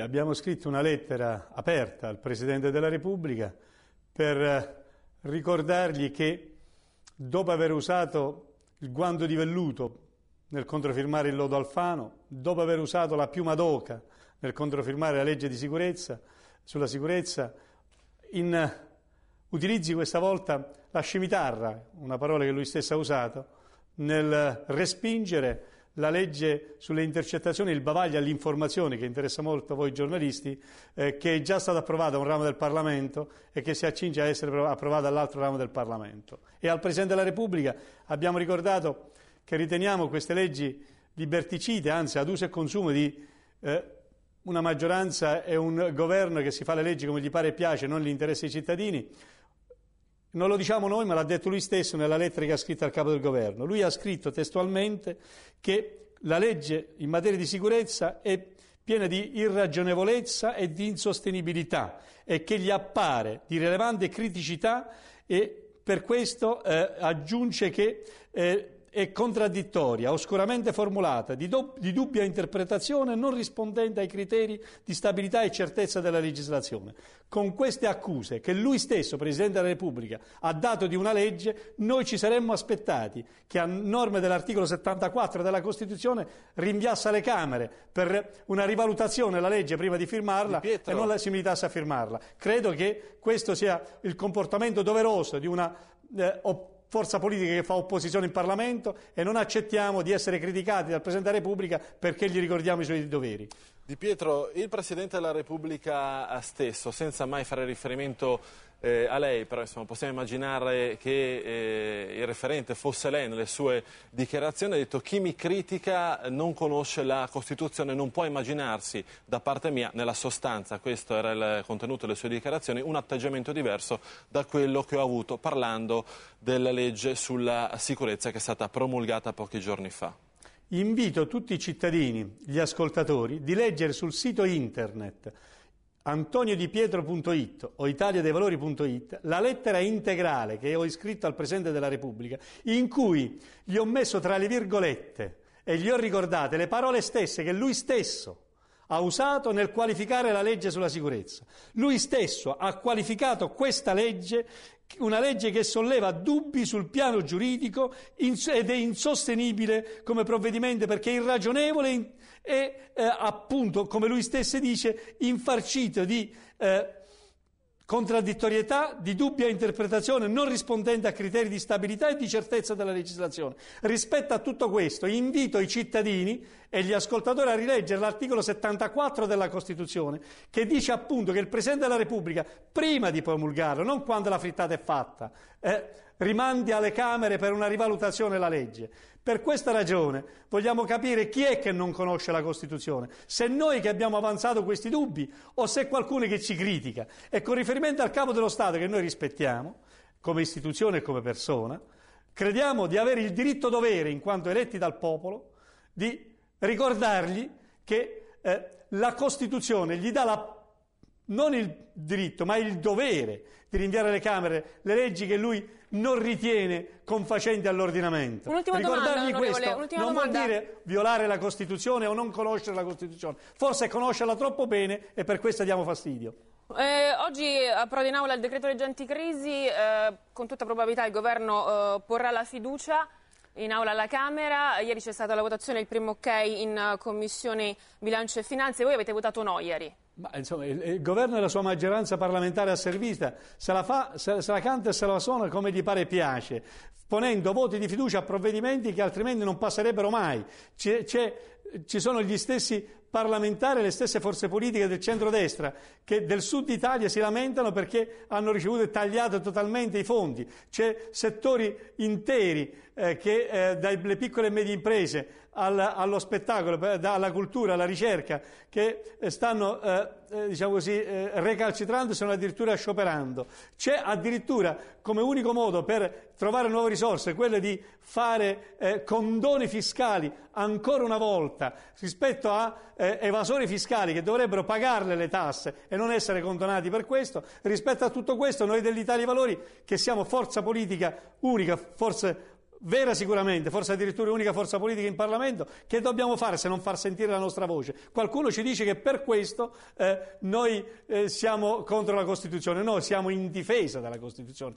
Abbiamo scritto una lettera aperta al Presidente della Repubblica per eh, ricordargli che dopo aver usato il guanto di velluto nel controfirmare il lodo Alfano, dopo aver usato la piuma d'oca nel controfirmare la legge sicurezza, sulla sicurezza, in, eh, utilizzi questa volta la scimitarra, una parola che lui stesso ha usato, nel eh, respingere la legge sulle intercettazioni, il bavaglio all'informazione, che interessa molto a voi giornalisti, eh, che è già stata approvata da un ramo del Parlamento e che si accinge a essere approvata dall'altro ramo del Parlamento. E al Presidente della Repubblica abbiamo ricordato che riteniamo queste leggi liberticide, anzi ad uso e consumo di eh, una maggioranza e un governo che si fa le leggi come gli pare e piace, non gli interessi dei cittadini, non lo diciamo noi, ma l'ha detto lui stesso nella lettera che ha scritto al capo del governo. Lui ha scritto testualmente che la legge in materia di sicurezza è piena di irragionevolezza e di insostenibilità e che gli appare di rilevante criticità e per questo eh, aggiunge che eh, e contraddittoria, oscuramente formulata, di, dub- di, dubbia interpretazione non rispondente ai criteri di stabilità e certezza della legislazione. Con queste accuse che lui stesso, Presidente della Repubblica, ha dato di una legge, noi ci saremmo aspettati che a norme dell'articolo 74 della Costituzione rinviasse alle Camere per una rivalutazione la legge prima di firmarla di e non la si militasse a firmarla. Credo che questo sia il comportamento doveroso di una eh, opposizione forza politica che fa opposizione in Parlamento e non accettiamo di essere criticati dal Presidente della Repubblica perché gli ricordiamo i suoi doveri. Di Pietro, il Presidente della Repubblica eh, stesso, senza mai fare riferimento eh, a lei, però insomma, possiamo immaginare che eh, il referente fosse lei nelle sue dichiarazioni, ha detto chi mi critica non conosce la Costituzione, non può immaginarsi da parte mia, nella sostanza, questo era il contenuto delle sue dichiarazioni, un atteggiamento diverso da quello che ho avuto parlando della legge sulla sicurezza che è stata promulgata pochi giorni fa. Invito tutti i cittadini, gli ascoltatori, di leggere sul sito internet antoniodipietro.it o italiadevalori.it la lettera integrale che ho iscritto al Presidente della Repubblica, in cui gli ho messo tra le virgolette e gli ho ricordate le parole stesse che lui stesso ha usato nel qualificare la legge sulla sicurezza. Lui stesso ha qualificato questa legge, una legge che solleva dubbi sul piano giuridico ed è insostenibile come provvedimento perché è irragionevole e eh, appunto, come lui stesso dice, infarcito di... Eh, Contraddittorietà di dubbia interpretazione non rispondente a criteri di stabilità e di certezza della legislazione. Rispetto a tutto questo invito i cittadini e gli ascoltatori a rileggere l'articolo 74 della Costituzione che dice appunto che il Presidente della Repubblica, prima di promulgarlo, non quando la frittata è fatta, eh, rimandi alle Camere per una rivalutazione della legge. Per questa ragione vogliamo capire chi è che non conosce la Costituzione, se noi che abbiamo avanzato questi dubbi o se qualcuno che ci critica. E con riferimento al Capo dello Stato che noi rispettiamo, come istituzione e come persona, crediamo di avere il diritto dovere, in quanto eletti dal popolo, di ricordargli che eh, la Costituzione gli dà la non il diritto, ma il dovere di rinviare alle Camere le leggi che lui non ritiene confacenti all'ordinamento. Un'ultima Ricordargli domanda, questo Un'ultima non domanda. vuol dire violare la Costituzione o non conoscere la Costituzione, forse conoscerla troppo bene e per questo diamo fastidio. Eh, oggi approda in aula il decreto legge anticrisi, eh, con tutta probabilità il governo eh, porrà la fiducia in aula alla Camera. Ieri c'è stata la votazione, il primo ok in eh, Commissione Bilancio e Finanze. Voi avete votato no ieri. Ma insomma, il, il, governo e la sua maggioranza parlamentare a se la, fa, se, se la canta e se la suona come gli pare e piace, ponendo voti di fiducia a provvedimenti che altrimenti non passerebbero mai. C'è, c'è, ci sono gli stessi parlamentari, e le stesse forze politiche del centrodestra che del sud Italia si lamentano perché hanno ricevuto e tagliato totalmente i fondi. C'è settori interi eh, che eh, dalle piccole e medie imprese al, allo spettacolo, alla cultura, alla ricerca, che eh, stanno, eh, eh, diciamo così, eh, recalcitrando, sono addirittura scioperando. C'è addirittura come unico modo per trovare nuove risorse quello di fare eh, condoni fiscali ancora una volta rispetto a eh, evasori fiscali che dovrebbero pagarle le tasse e non essere condonati per questo. Rispetto a tutto questo noi dell'Italia Valori, che siamo forza politica unica, forza vera sicuramente, forse addirittura unica forza politica in Parlamento, che dobbiamo fare se non far sentire la nostra voce? Qualcuno ci dice che per questo eh, noi eh, siamo contro la Costituzione, no, siamo in difesa della Costituzione.